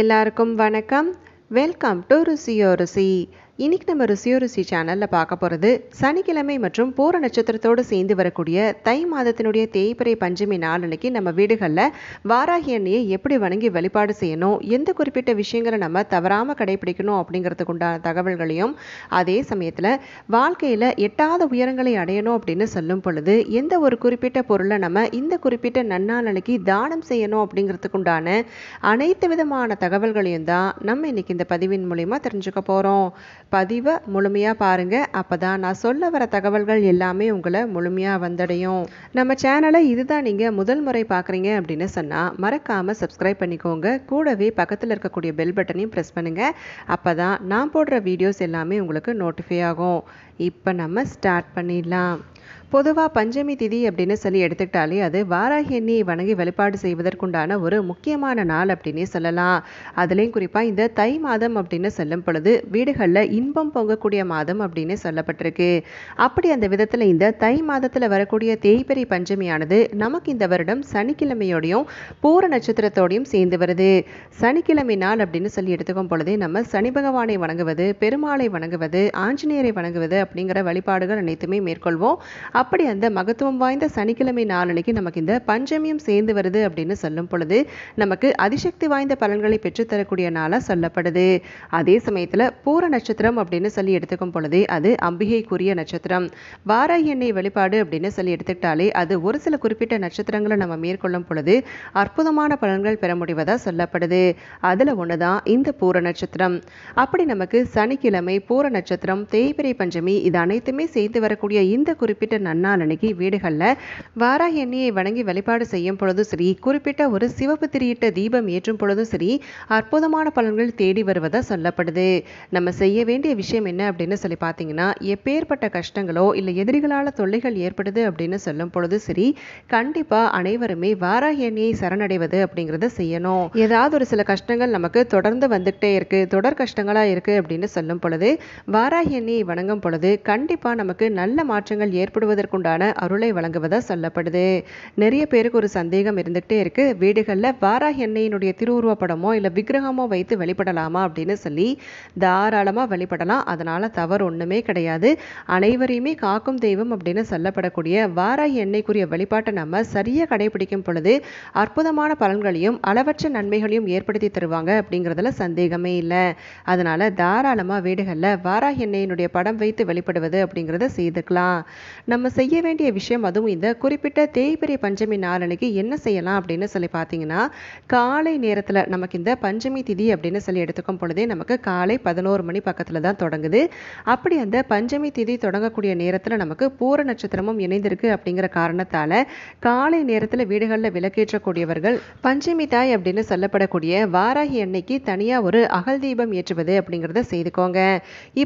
எல்லாருக்கும் வணக்கம் welcome to ருசியோ ருசி இன்னைக்கு நம்ம ருசியோ ருசி சேனலில் பார்க்க போகிறது சனிக்கிழமை மற்றும் போர நட்சத்திரத்தோடு சேர்ந்து வரக்கூடிய தை மாதத்தினுடைய தேய்பிறை பஞ்சமி நாளன்னைக்கு நம்ம வீடுகளில் வாராகி எண்ணெயை எப்படி வணங்கி வழிபாடு செய்யணும் எந்த குறிப்பிட்ட விஷயங்களை நம்ம தவறாமல் கடைபிடிக்கணும் அப்படிங்கிறதுக்கு உண்டான தகவல்களையும் அதே சமயத்தில் வாழ்க்கையில் எட்டாத உயரங்களை அடையணும் அப்படின்னு சொல்லும் பொழுது எந்த ஒரு குறிப்பிட்ட பொருளை நம்ம இந்த குறிப்பிட்ட நன்னாளனைக்கு தானம் செய்யணும் அப்படிங்கிறதுக்கு உண்டான அனைத்து விதமான தகவல்களையும் தான் நம்ம இன்னைக்கு இந்த பதிவின் மூலிமா தெரிஞ்சுக்க போகிறோம் பதிவை முழுமையாக பாருங்கள் அப்போ தான் நான் சொல்ல வர தகவல்கள் எல்லாமே உங்களை முழுமையாக வந்தடையும் நம்ம சேனலை இதுதான் நீங்கள் முதல் முறை பார்க்குறீங்க அப்படின்னு சொன்னால் மறக்காமல் சப்ஸ்கிரைப் பண்ணிக்கோங்க கூடவே பக்கத்தில் இருக்கக்கூடிய பெல் பட்டனையும் ப்ரெஸ் பண்ணுங்கள் அப்போ தான் நான் போடுற வீடியோஸ் எல்லாமே உங்களுக்கு நோட்டிஃபை ஆகும் இப்போ நம்ம ஸ்டார்ட் பண்ணிடலாம் பொதுவாக பஞ்சமி திதி அப்படின்னு சொல்லி எடுத்துக்கிட்டாலே அது வாராகி எண்ணியை வணங்கி வழிபாடு செய்வதற்குண்டான ஒரு முக்கியமான நாள் அப்படின்னே சொல்லலாம் அதுலேயும் குறிப்பாக இந்த தை மாதம் அப்படின்னு சொல்லும் பொழுது வீடுகளில் இன்பம் பொங்கக்கூடிய மாதம் அப்படின்னு சொல்லப்பட்டிருக்கு அப்படி அந்த விதத்தில் இந்த தை மாதத்தில் வரக்கூடிய தேய்பெரி பஞ்சமியானது நமக்கு இந்த வருடம் சனிக்கிழமையோடையும் பூர நட்சத்திரத்தோடையும் சேர்ந்து வருது சனிக்கிழமை நாள் அப்படின்னு சொல்லி எடுத்துக்கும் பொழுதே நம்ம சனி பகவானை வணங்குவது பெருமாளை வணங்குவது ஆஞ்சநேயரை வணங்குவது அப்படிங்கிற வழிபாடுகள் அனைத்துமே மேற்கொள்வோம் அப்படி அந்த மகத்துவம் வாய்ந்த சனிக்கிழமை நாளனைக்கு நமக்கு இந்த பஞ்சமியும் சேர்ந்து வருது அப்படின்னு சொல்லும் பொழுது நமக்கு அதிசக்தி வாய்ந்த பலன்களை பெற்றுத்தரக்கூடிய நாளாக சொல்லப்படுது அதே சமயத்தில் பூர நட்சத்திரம் அப்படின்னு சொல்லி எடுத்துக்கும் பொழுது அது அம்பிகைக்குரிய நட்சத்திரம் வார எண்ணெய் வழிபாடு அப்படின்னு சொல்லி எடுத்துக்கிட்டாலே அது ஒரு சில குறிப்பிட்ட நட்சத்திரங்களை நம்ம மேற்கொள்ளும் பொழுது அற்புதமான பலன்கள் பெற முடிவதாக சொல்லப்படுது அதில் ஒன்று தான் இந்த பூர நட்சத்திரம் அப்படி நமக்கு சனிக்கிழமை பூர நட்சத்திரம் தேய்பிரை பஞ்சமி இது அனைத்துமே சேர்ந்து வரக்கூடிய இந்த குறிப்பிட்ட நன்னாளனைக்கு வீடுகளில் வாராக எண்ணியை வணங்கி வழிபாடு செய்யும் பொழுதும் சரி குறிப்பிட்ட ஒரு சிவப்பு திரியிட்ட தீபம் ஏற்றும் பொழுதும் சரி அற்புதமான பலன்கள் தேடி வருவதாக சொல்லப்படுது நம்ம செய்ய வேண்டிய விஷயம் என்ன அப்படின்னு சொல்லி பார்த்தீங்கன்னா எப்பேற்பட்ட கஷ்டங்களோ இல்லை எதிரிகளால் தொல்லைகள் ஏற்படுது அப்படின்னு சொல்லும் பொழுது சரி கண்டிப்பாக அனைவருமே வாராக எண்ணியை சரணடைவது அப்படிங்கிறத செய்யணும் ஏதாவது ஒரு சில கஷ்டங்கள் நமக்கு தொடர்ந்து வந்துகிட்டே இருக்குது தொடர் கஷ்டங்களாக இருக்குது அப்படின்னு சொல்லும் பொழுது வாராக எண்ணியை வணங்கும் பொழுது கண்டிப்பாக நமக்கு நல்ல மாற்றங்கள் ஏற்படுவது பெறுவதற்குண்டான அருளை வழங்குவதாக சொல்லப்படுது நிறைய பேருக்கு ஒரு சந்தேகம் இருந்துகிட்டே இருக்கு வீடுகளில் வாராஹ் எண்ணெயினுடைய திருவுருவ படமோ இல்லை விக்கிரகமோ வைத்து வழிபடலாமா அப்படின்னு சொல்லி தாராளமாக வழிபடலாம் அதனால் தவறு ஒன்றுமே கிடையாது அனைவரையுமே காக்கும் தெய்வம் அப்படின்னு சொல்லப்படக்கூடிய வாராஹ் எண்ணெய்க்குரிய வழிபாட்டை நம்ம சரியாக கடைபிடிக்கும் பொழுது அற்புதமான பலன்களையும் அளவற்ற நன்மைகளையும் ஏற்படுத்தி தருவாங்க அப்படிங்கிறதுல சந்தேகமே இல்லை அதனால் தாராளமாக வீடுகளில் வாராஹ் எண்ணெயினுடைய படம் வைத்து வழிபடுவது அப்படிங்கிறத செய்துக்கலாம் நம்ம நம்ம செய்ய வேண்டிய விஷயம் அதுவும் இந்த குறிப்பிட்ட தேய்பிரை பஞ்சமி நாளனைக்கு என்ன செய்யலாம் அப்படின்னு சொல்லி பார்த்தீங்கன்னா காலை நேரத்தில் நமக்கு இந்த பஞ்சமி திதி அப்படின்னு சொல்லி எடுத்துக்கும் பொழுதே நமக்கு காலை பதினோரு மணி பக்கத்தில் தான் தொடங்குது அப்படி அந்த பஞ்சமி திதி தொடங்கக்கூடிய நேரத்தில் நமக்கு பூர நட்சத்திரமும் இணைந்திருக்கு அப்படிங்கிற காரணத்தால் காலை நேரத்தில் வீடுகளில் விளக்கேற்றக்கூடியவர்கள் பஞ்சமி தாய் அப்படின்னு சொல்லப்படக்கூடிய வாராகி அன்னைக்கு தனியாக ஒரு அகல் தீபம் ஏற்றுவது அப்படிங்கிறத செய்துக்கோங்க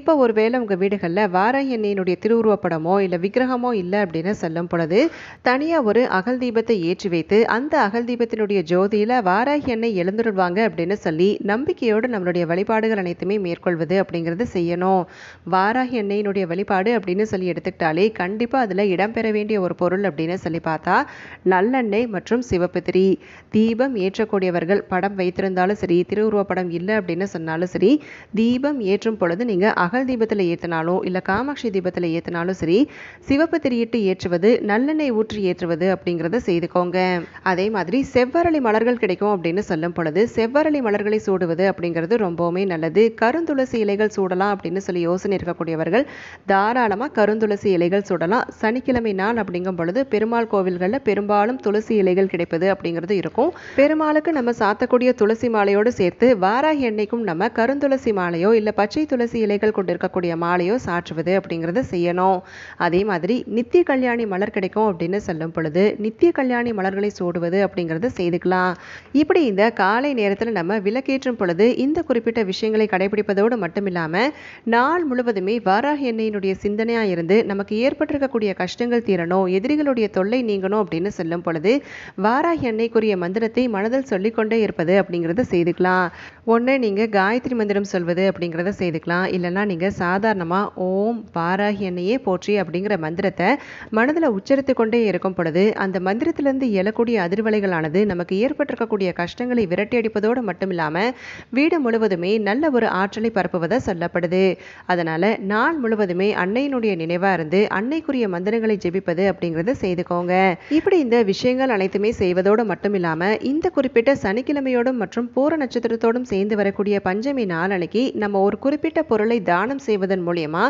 இப்போ ஒருவேளை உங்கள் வீடுகளில் வாராகி அன்னையினுடைய திருவுருவப்படமோ இல்லை விக்கிரகமோ தீபமோ இல்லை அப்படின்னு சொல்லும் பொழுது தனியாக ஒரு அகல் தீபத்தை ஏற்றி வைத்து அந்த அகல் தீபத்தினுடைய ஜோதியில் வாராகி எண்ணெய் எழுந்துடுவாங்க அப்படின்னு சொல்லி நம்பிக்கையோடு நம்மளுடைய வழிபாடுகள் அனைத்துமே மேற்கொள்வது அப்படிங்கிறது செய்யணும் வாராகி எண்ணெயினுடைய வழிபாடு அப்படின்னு சொல்லி எடுத்துக்கிட்டாலே கண்டிப்பாக அதில் இடம்பெற வேண்டிய ஒரு பொருள் அப்படின்னு சொல்லி பார்த்தா நல்லெண்ணெய் மற்றும் சிவப்புத்திரி தீபம் ஏற்றக்கூடியவர்கள் படம் வைத்திருந்தாலும் சரி திருவுருவ படம் இல்லை அப்படின்னு சொன்னாலும் சரி தீபம் ஏற்றும் பொழுது நீங்கள் அகல் தீபத்தில் ஏற்றினாலும் இல்லை காமாட்சி தீபத்தில் ஏற்றினாலும் சரி சிவப்பு திரியிட்டு ஏற்றுவது நல்லெண்ணெய் ஊற்றி ஏற்றுவது அப்படிங்கிறத செய்துக்கோங்க அதே மாதிரி செவ்வரளி மலர்கள் கிடைக்கும் அப்படின்னு சொல்லும் பொழுது செவ்வரளி மலர்களை சூடுவது அப்படிங்கிறது ரொம்பவுமே நல்லது கருந்துளசி இலைகள் சூடலாம் அப்படின்னு சொல்லி யோசனை இருக்கக்கூடியவர்கள் தாராளமாக கருந்துளசி இலைகள் சூடலாம் சனிக்கிழமை நாள் அப்படிங்கும் பொழுது பெருமாள் கோவில்களில் பெரும்பாலும் துளசி இலைகள் கிடைப்பது அப்படிங்கிறது இருக்கும் பெருமாளுக்கு நம்ம சாத்தக்கூடிய துளசி மாலையோடு சேர்த்து வாராகி எண்ணெய்க்கும் நம்ம கருந்துளசி மாலையோ இல்லை பச்சை துளசி இலைகள் கொண்டு இருக்கக்கூடிய மாலையோ சாற்றுவது அப்படிங்கிறத செய்யணும் அதே மாதிரி நித்திய கல்யாணி மலர் கிடைக்கும் அப்படின்னு சொல்லும் பொழுது நித்திய கல்யாணி மலர்களை சூடுவது அப்படிங்கிறத செய்துக்கலாம் இப்படி இந்த காலை நேரத்தில் நம்ம விளக்கேற்றும் பொழுது இந்த குறிப்பிட்ட விஷயங்களை கடைபிடிப்பதோடு மட்டும் இல்லாமல் நாள் முழுவதுமே வாராக எண்ணெயினுடைய சிந்தனையாக இருந்து நமக்கு ஏற்பட்டிருக்கக்கூடிய கஷ்டங்கள் தீரணும் எதிரிகளுடைய தொல்லை நீங்கணும் அப்படின்னு சொல்லும் பொழுது வாராகி எண்ணெய்க்குரிய மந்திரத்தை மனதில் சொல்லிக்கொண்டே இருப்பது அப்படிங்கிறத செய்துக்கலாம் ஒன்று நீங்கள் காயத்ரி மந்திரம் சொல்வது அப்படிங்கிறத செய்துக்கலாம் இல்லைன்னா நீங்கள் சாதாரணமாக ஓம் வாராகி எண்ணெயே போற்றி அப்படிங்கிற மந்திரத்தை மந்திரத்தை மனதில் உச்சரித்து கொண்டே இருக்கும் பொழுது அந்த மந்திரத்திலிருந்து எழக்கூடிய அதிர்வலைகளானது நமக்கு ஏற்பட்டிருக்கக்கூடிய கஷ்டங்களை விரட்டி அடிப்பதோடு மட்டும் இல்லாமல் வீடு முழுவதுமே நல்ல ஒரு ஆற்றலை பரப்புவதை சொல்லப்படுது அதனால் நாள் முழுவதுமே அன்னையினுடைய நினைவாக இருந்து அன்னைக்குரிய மந்திரங்களை ஜெபிப்பது அப்படிங்கிறத செய்துக்கோங்க இப்படி இந்த விஷயங்கள் அனைத்துமே செய்வதோடு மட்டும் இல்லாமல் இந்த குறிப்பிட்ட சனிக்கிழமையோடும் மற்றும் பூர நட்சத்திரத்தோடும் சேர்ந்து வரக்கூடிய பஞ்சமி நாளனைக்கு நம்ம ஒரு குறிப்பிட்ட பொருளை தானம் செய்வதன் மூலியமா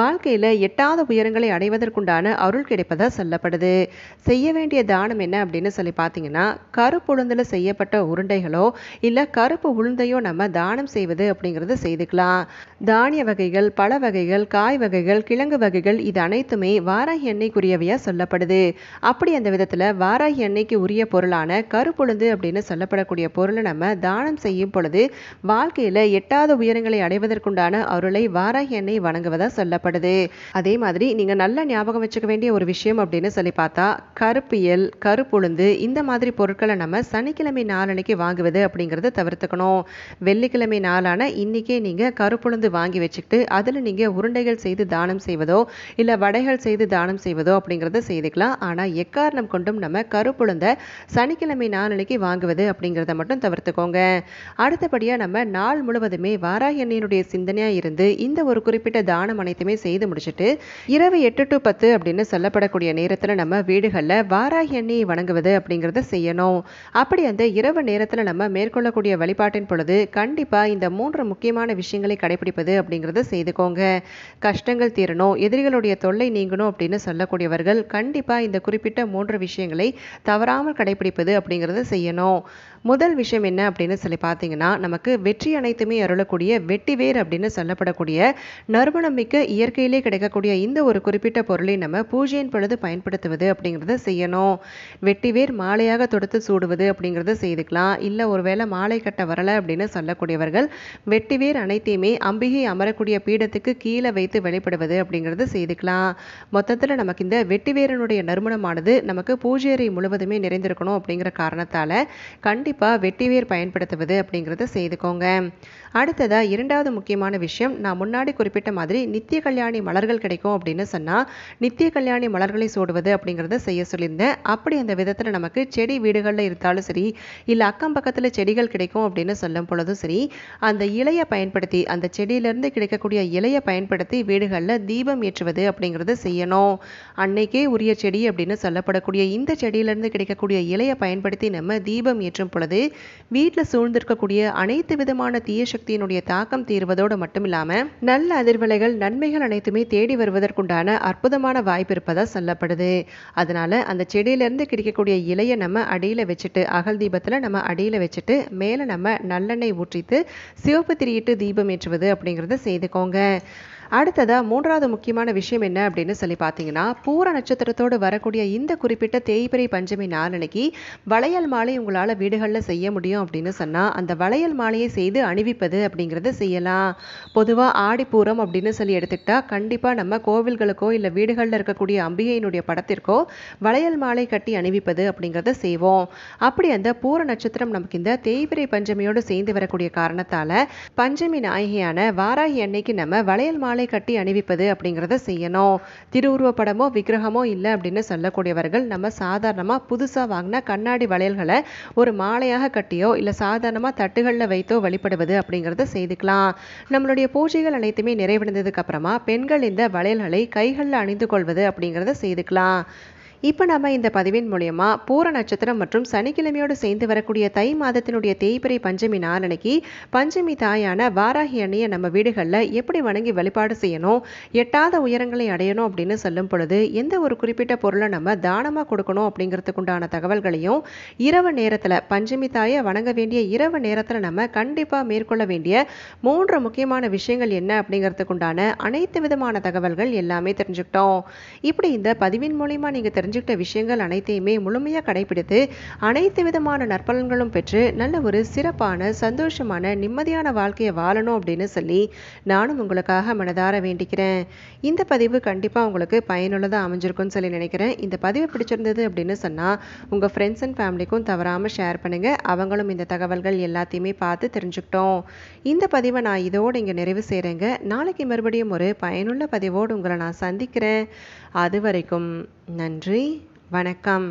வாழ்க்கையில் எட்டாவது உயரங்களை அடைவதற்கு உண்டான அருள் கிடைப்பதாக சொல்லப்படுது செய்ய வேண்டிய தானம் என்ன அப்படின்னு சொல்லி பார்த்தீங்கன்னா கருப்பு உளுந்தில் செய்யப்பட்ட உருண்டைகளோ இல்லை கருப்பு உளுந்தையோ நம்ம தானம் செய்வது அப்படிங்கிறத செய்துக்கலாம் தானிய வகைகள் பழ வகைகள் காய் வகைகள் கிழங்கு வகைகள் இது அனைத்துமே வாராகி எண்ணெய்க்குரியவையாக சொல்லப்படுது அப்படி அந்த விதத்தில் வாராகி எண்ணெய்க்கு உரிய பொருளான கருப்புழுந்து அப்படின்னு சொல்லப்படக்கூடிய பொருளை நம்ம தானம் செய்யும் பொழுது வாழ்க்கையில் எட்டாத உயரங்களை அடைவதற்குண்டான அருளை வாராகி எண்ணெய் வணங்குவதாக சொல்லப்படுது அதே மாதிரி நீங்கள் நல்ல ஞாபகம் ஞாபகம் வச்சுக்க வேண்டிய ஒரு விஷயம் அப்படின்னு சொல்லி பார்த்தா கருப்பியல் கருப்புழுந்து இந்த மாதிரி பொருட்களை நம்ம சனிக்கிழமை நாளன்னைக்கு வாங்குவது அப்படிங்கிறத தவிர்த்துக்கணும் வெள்ளிக்கிழமை நாளான இன்றைக்கே நீங்கள் கருப்புழுந்து வாங்கி வச்சுக்கிட்டு அதில் நீங்கள் உருண்டைகள் செய்து தானம் செய்வதோ இல்லை வடைகள் செய்து தானம் செய்வதோ அப்படிங்கிறத செய்துக்கலாம் ஆனால் எக்காரணம் கொண்டும் நம்ம கருப்புழுந்த சனிக்கிழமை நாளன்னைக்கு வாங்குவது அப்படிங்கிறத மட்டும் தவிர்த்துக்கோங்க அடுத்தபடியாக நம்ம நாள் முழுவதுமே வாராக எண்ணினுடைய சிந்தனையாக இருந்து இந்த ஒரு குறிப்பிட்ட தானம் அனைத்துமே செய்து முடிச்சுட்டு இரவு எட்டு டு பத்து பத்து அப்படின்னு சொல்லப்படக்கூடிய நேரத்தில் நம்ம வீடுகளில் வாராகி எண்ணெயை வணங்குவது அப்படிங்கிறத செய்யணும் அப்படி அந்த இரவு நேரத்தில் நம்ம மேற்கொள்ளக்கூடிய வழிபாட்டின் பொழுது கண்டிப்பாக இந்த மூன்று முக்கியமான விஷயங்களை கடைபிடிப்பது அப்படிங்கிறத செய்துக்கோங்க கஷ்டங்கள் தீரணும் எதிரிகளுடைய தொல்லை நீங்கணும் அப்படின்னு சொல்லக்கூடியவர்கள் கண்டிப்பாக இந்த குறிப்பிட்ட மூன்று விஷயங்களை தவறாமல் கடைபிடிப்பது அப்படிங்கிறத செய்யணும் முதல் விஷயம் என்ன அப்படின்னு சொல்லி பார்த்தீங்கன்னா நமக்கு வெற்றி அனைத்துமே அருளக்கூடிய வெட்டிவேர் அப்படின்னு சொல்லப்படக்கூடிய நறுமணமிக்க இயற்கையிலே கிடைக்கக்கூடிய இந்த ஒரு குறிப்பிட்ட பொருளை நம்ம பூஜையின் பொழுது பயன்படுத்துவது அப்படிங்கிறத செய்யணும் வெட்டிவேர் மாலையாக தொடுத்து சூடுவது அப்படிங்கிறத செய்துக்கலாம் இல்லை ஒருவேளை மாலை கட்ட வரலை அப்படின்னு சொல்லக்கூடியவர்கள் வெட்டிவேர் அனைத்தையுமே அம்பிகை அமரக்கூடிய பீடத்துக்கு கீழே வைத்து வெளிப்படுவது அப்படிங்கிறத செய்துக்கலாம் மொத்தத்தில் நமக்கு இந்த வெட்டிவேரனுடைய நறுமணமானது நமக்கு பூஜை அறை முழுவதுமே நிறைந்திருக்கணும் அப்படிங்கிற காரணத்தால் கண்டிப்பாக கண்டிப்பாக வெட்டிவேர் பயன்படுத்துவது அப்படிங்கிறத செய்துக்கோங்க அடுத்ததாக இரண்டாவது முக்கியமான விஷயம் நான் முன்னாடி குறிப்பிட்ட மாதிரி நித்திய கல்யாணி மலர்கள் கிடைக்கும் அப்படின்னு சொன்னால் நித்திய கல்யாணி மலர்களை சூடுவது அப்படிங்கிறத செய்ய சொல்லியிருந்தேன் அப்படி அந்த விதத்தில் நமக்கு செடி வீடுகளில் இருந்தாலும் சரி இல்லை அக்கம் பக்கத்தில் செடிகள் கிடைக்கும் அப்படின்னு சொல்லும் பொழுதும் சரி அந்த இலையை பயன்படுத்தி அந்த செடியிலேருந்து கிடைக்கக்கூடிய இலையை பயன்படுத்தி வீடுகளில் தீபம் ஏற்றுவது அப்படிங்கிறத செய்யணும் அன்னைக்கே உரிய செடி அப்படின்னு சொல்லப்படக்கூடிய இந்த செடியிலேருந்து கிடைக்கக்கூடிய இலையை பயன்படுத்தி நம்ம தீபம் ஏற்றும் பொழுது பொழுது வீட்டில் சூழ்ந்திருக்கக்கூடிய அனைத்து விதமான தீய சக்தியினுடைய தாக்கம் தீர்வதோடு மட்டும் இல்லாமல் நல்ல அதிர்வலைகள் நன்மைகள் அனைத்துமே தேடி வருவதற்குண்டான அற்புதமான வாய்ப்பு இருப்பதாக சொல்லப்படுது அதனால அந்த செடியிலேருந்து கிடைக்கக்கூடிய இலையை நம்ம அடியில் வச்சுட்டு அகல் தீபத்தில் நம்ம அடியில் வச்சுட்டு மேலே நம்ம நல்லெண்ணெய் ஊற்றித்து சிவப்பு திரியிட்டு தீபம் ஏற்றுவது அப்படிங்கிறத செய்துக்கோங்க அடுத்ததாக மூன்றாவது முக்கியமான விஷயம் என்ன அப்படின்னு சொல்லி பார்த்தீங்கன்னா பூர நட்சத்திரத்தோடு வரக்கூடிய இந்த குறிப்பிட்ட தேய்பிரை பஞ்சமி நாளனைக்கு வளையல் மாலை உங்களால் வீடுகளில் செய்ய முடியும் அப்படின்னு சொன்னால் அந்த வளையல் மாலையை செய்து அணிவிப்பது அப்படிங்கிறத செய்யலாம் பொதுவாக ஆடிப்பூரம் அப்படின்னு சொல்லி எடுத்துக்கிட்டால் கண்டிப்பாக நம்ம கோவில்களுக்கோ இல்லை வீடுகளில் இருக்கக்கூடிய அம்பிகையினுடைய படத்திற்கோ வளையல் மாலை கட்டி அணிவிப்பது அப்படிங்கிறத செய்வோம் அப்படி அந்த பூர நட்சத்திரம் நமக்கு இந்த தேய்பிரை பஞ்சமியோடு சேர்ந்து வரக்கூடிய காரணத்தால் பஞ்சமி நாயகியான வாராகி அன்னைக்கு நம்ம வளையல் மாலை ஆடை கட்டி அணிவிப்பது அப்படிங்கிறத செய்யணும் திருவுருவ படமோ விக்கிரகமோ இல்லை அப்படின்னு சொல்லக்கூடியவர்கள் நம்ம சாதாரணமாக புதுசாக வாங்கின கண்ணாடி வளையல்களை ஒரு மாலையாக கட்டியோ இல்லை சாதாரணமாக தட்டுகளில் வைத்தோ வழிபடுவது அப்படிங்கிறத செய்துக்கலாம் நம்மளுடைய பூஜைகள் அனைத்துமே நிறைவடைந்ததுக்கு அப்புறமா பெண்கள் இந்த வளையல்களை கைகளில் அணிந்து கொள்வது அப்படிங்கிறத செய்துக்கலாம் இப்போ நம்ம இந்த பதிவின் மூலயமா பூர நட்சத்திரம் மற்றும் சனிக்கிழமையோடு சேர்ந்து வரக்கூடிய தை மாதத்தினுடைய தேய்பிரை பஞ்சமி நாளனைக்கு பஞ்சமி தாயான வாராகி அண்ணியை நம்ம வீடுகளில் எப்படி வணங்கி வழிபாடு செய்யணும் எட்டாத உயரங்களை அடையணும் அப்படின்னு சொல்லும் பொழுது எந்த ஒரு குறிப்பிட்ட பொருளை நம்ம தானமாக கொடுக்கணும் அப்படிங்கிறதுக்குண்டான தகவல்களையும் இரவு நேரத்தில் பஞ்சமி தாயை வணங்க வேண்டிய இரவு நேரத்தில் நம்ம கண்டிப்பாக மேற்கொள்ள வேண்டிய மூன்று முக்கியமான விஷயங்கள் என்ன அப்படிங்கிறதுக்குண்டான அனைத்து விதமான தகவல்கள் எல்லாமே தெரிஞ்சுக்கிட்டோம் இப்படி இந்த பதிவின் மூலயமா நீங்கள் தெரிஞ்சு செஞ்சுக்கிட்ட விஷயங்கள் அனைத்தையுமே முழுமையாக கடைபிடித்து அனைத்து விதமான நற்பலன்களும் பெற்று நல்ல ஒரு சிறப்பான சந்தோஷமான நிம்மதியான வாழ்க்கையை வாழணும் அப்படின்னு சொல்லி நானும் உங்களுக்காக மனதார வேண்டிக்கிறேன் இந்த பதிவு கண்டிப்பாக உங்களுக்கு பயனுள்ளதாக அமைஞ்சிருக்கும்னு சொல்லி நினைக்கிறேன் இந்த பதிவு பிடிச்சிருந்தது அப்படின்னு சொன்னால் உங்கள் ஃப்ரெண்ட்ஸ் அண்ட் ஃபேமிலிக்கும் தவறாமல் ஷேர் பண்ணுங்கள் அவங்களும் இந்த தகவல்கள் எல்லாத்தையுமே பார்த்து தெரிஞ்சுக்கிட்டோம் இந்த பதிவை நான் இதோடு இங்கே நிறைவு செய்கிறேங்க நாளைக்கு மறுபடியும் ஒரு பயனுள்ள பதிவோடு உங்களை நான் சந்திக்கிறேன் அது வரைக்கும் நன்றி வணக்கம்